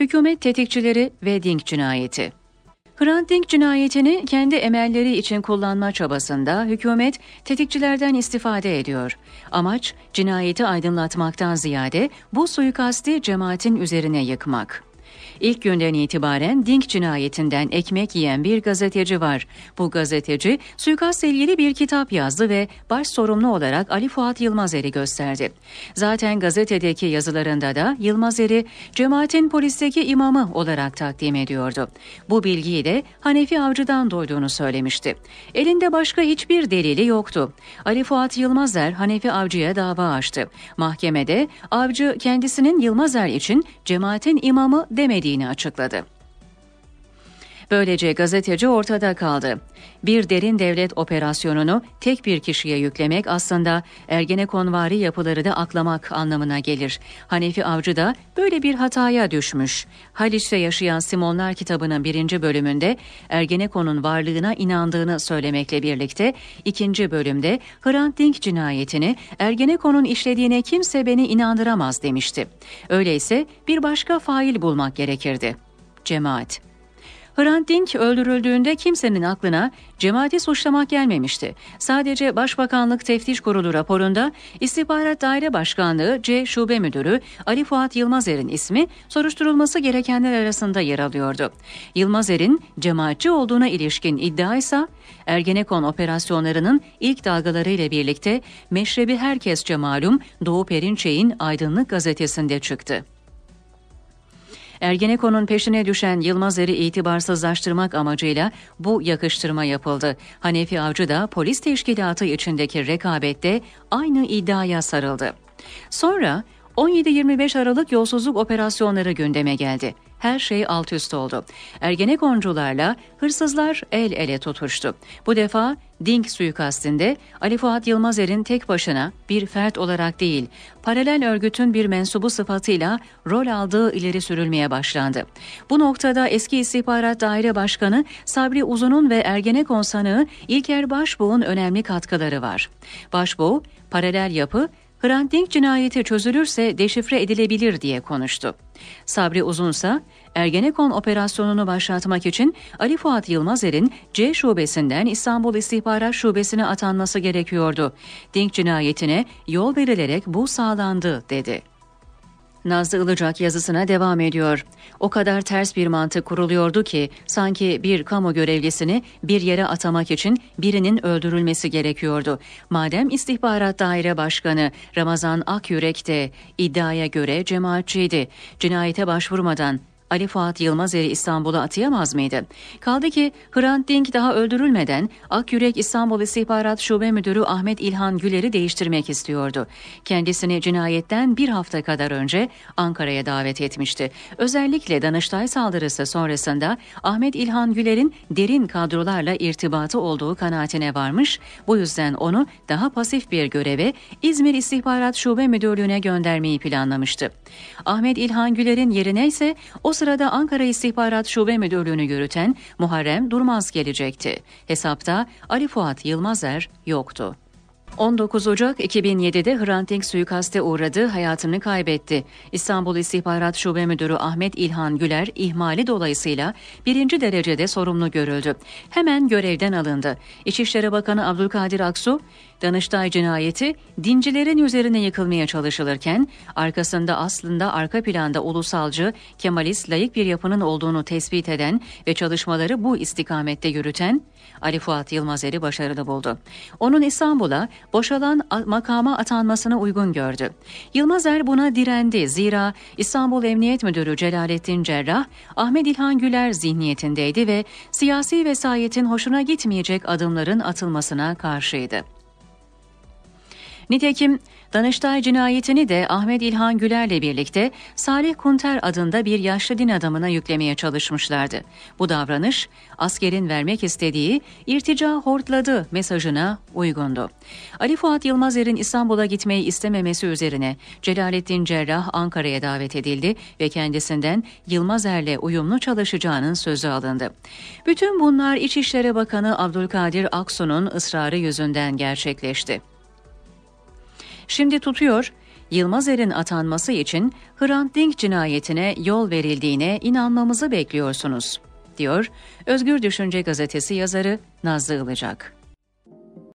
Hükümet tetikçileri ve Dink cinayeti. Hrant Dink cinayetini kendi emelleri için kullanma çabasında hükümet tetikçilerden istifade ediyor. Amaç cinayeti aydınlatmaktan ziyade bu suikasti cemaatin üzerine yıkmak. İlk günden itibaren Dink cinayetinden ekmek yiyen bir gazeteci var. Bu gazeteci suikastla ilgili bir kitap yazdı ve baş sorumlu olarak Ali Fuat Yılmazer'i gösterdi. Zaten gazetedeki yazılarında da Yılmazer'i cemaatin polisteki imamı olarak takdim ediyordu. Bu bilgiyi de Hanefi Avcı'dan duyduğunu söylemişti. Elinde başka hiçbir delili yoktu. Ali Fuat Yılmazer Hanefi Avcı'ya dava açtı. Mahkemede Avcı kendisinin Yılmazer için cemaatin imamı demedi etmediğini açıkladı. Böylece gazeteci ortada kaldı. Bir derin devlet operasyonunu tek bir kişiye yüklemek aslında Ergenekonvari yapıları da aklamak anlamına gelir. Hanefi Avcı da böyle bir hataya düşmüş. Haliç'te yaşayan Simonlar kitabının birinci bölümünde Ergenekon'un varlığına inandığını söylemekle birlikte ikinci bölümde Hrant Dink cinayetini Ergenekon'un işlediğine kimse beni inandıramaz demişti. Öyleyse bir başka fail bulmak gerekirdi. Cemaat Hrant Dink öldürüldüğünde kimsenin aklına cemaati suçlamak gelmemişti. Sadece Başbakanlık Teftiş Kurulu raporunda İstihbarat Daire Başkanlığı C Şube Müdürü Ali Fuat Yılmazer'in ismi soruşturulması gerekenler arasında yer alıyordu. Yılmazer'in cemaatçi olduğuna ilişkin iddia ise Ergenekon operasyonlarının ilk dalgalarıyla birlikte meşrebi herkesçe malum Doğu Perinçey'in Aydınlık gazetesinde çıktı. Ergenekon'un peşine düşen Yılmazer'i itibarsızlaştırmak amacıyla bu yakıştırma yapıldı. Hanefi Avcı da polis teşkilatı içindeki rekabette aynı iddiaya sarıldı. Sonra 17-25 Aralık yolsuzluk operasyonları gündeme geldi her şey alt üst oldu. Ergenekoncularla hırsızlar el ele tutuştu. Bu defa Dink suikastinde Ali Fuat Yılmazer'in tek başına bir fert olarak değil, paralel örgütün bir mensubu sıfatıyla rol aldığı ileri sürülmeye başlandı. Bu noktada eski İstihbarat Daire Başkanı Sabri Uzun'un ve Ergenekon sanığı İlker Başbuğ'un önemli katkıları var. Başbuğ, paralel yapı Hrant Dink cinayeti çözülürse deşifre edilebilir diye konuştu. Sabri Uzunsa, Ergenekon operasyonunu başlatmak için Ali Fuat Yılmazer'in C şubesinden İstanbul İstihbarat Şubesi'ne atanması gerekiyordu. Dink cinayetine yol verilerek bu sağlandı dedi. Nazlı Ilıcak yazısına devam ediyor. O kadar ters bir mantık kuruluyordu ki sanki bir kamu görevlisini bir yere atamak için birinin öldürülmesi gerekiyordu. Madem istihbarat Daire Başkanı Ramazan Akyürek de iddiaya göre cemaatçiydi. Cinayete başvurmadan Ali Fuat Yılmazer'i İstanbul'a atayamaz mıydı? Kaldı ki Hrant Dink daha öldürülmeden Akyürek İstanbul İstihbarat Şube Müdürü Ahmet İlhan Güler'i değiştirmek istiyordu. Kendisini cinayetten bir hafta kadar önce Ankara'ya davet etmişti. Özellikle Danıştay saldırısı sonrasında Ahmet İlhan Güler'in derin kadrolarla irtibatı olduğu kanaatine varmış. Bu yüzden onu daha pasif bir göreve İzmir İstihbarat Şube Müdürlüğü'ne göndermeyi planlamıştı. Ahmet İlhan Güler'in yerine ise o sırada Ankara İstihbarat Şube Müdürlüğü'nü yürüten Muharrem Durmaz gelecekti. Hesapta Ali Fuat Yılmazer yoktu. 19 Ocak 2007'de Hrant Dink suikaste uğradı, hayatını kaybetti. İstanbul İstihbarat Şube Müdürü Ahmet İlhan Güler ihmali dolayısıyla birinci derecede sorumlu görüldü. Hemen görevden alındı. İçişleri Bakanı Abdülkadir Aksu, Danıştay cinayeti dincilerin üzerine yıkılmaya çalışılırken arkasında aslında arka planda ulusalcı, Kemalist, layık bir yapının olduğunu tespit eden ve çalışmaları bu istikamette yürüten Ali Fuat Yılmazer'i başarılı buldu. Onun İstanbul'a boşalan makama atanmasını uygun gördü. Yılmazer buna direndi zira İstanbul Emniyet Müdürü Celalettin Cerrah Ahmet İlhan Güler zihniyetindeydi ve siyasi vesayetin hoşuna gitmeyecek adımların atılmasına karşıydı. Nitekim Danıştay cinayetini de Ahmet İlhan Güler'le birlikte Salih Kunter adında bir yaşlı din adamına yüklemeye çalışmışlardı. Bu davranış askerin vermek istediği irtica hortladı mesajına uygundu. Ali Fuat Yılmazer'in İstanbul'a gitmeyi istememesi üzerine Celalettin Cerrah Ankara'ya davet edildi ve kendisinden Yılmazer'le uyumlu çalışacağının sözü alındı. Bütün bunlar İçişleri Bakanı Abdülkadir Aksu'nun ısrarı yüzünden gerçekleşti. Şimdi tutuyor, Yılmaz Erin atanması için Hrant Dink cinayetine yol verildiğine inanmamızı bekliyorsunuz, diyor Özgür Düşünce gazetesi yazarı Nazlı Ilıcak.